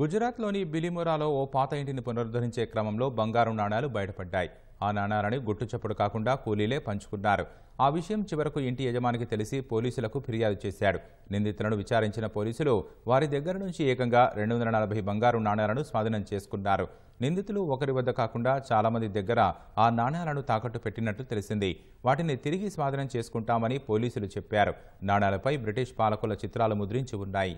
గుజరాత్లోని బిలిమురాలో ఓ పాత ఇంటిని పునరుద్ధరించే క్రమంలో బంగారం నాణాలు బయటపడ్డాయి ఆ నాణాలను గుట్టు చప్పుడు కాకుండా కూలీలే పంచుకున్నారు ఆ విషయం చివరకు ఇంటి యజమానికి తెలిసి పోలీసులకు ఫిర్యాదు చేశాడు నిందితులను విచారించిన పోలీసులు వారి దగ్గర నుంచి ఏకంగా రెండు వందల నలభై బంగారు నాణాలను స్వాధీనం చేసుకున్నారు నిందితులు ఒకరి వద్ద కాకుండా చాలామంది దగ్గర ఆ నాణాలను తాకట్టు పెట్టినట్లు తెలిసింది వాటిని తిరిగి స్వాధీనం చేసుకుంటామని పోలీసులు చెప్పారు నాణాలపై బ్రిటిష్ పాలకుల చిత్రాలు ముద్రించి ఉన్నాయి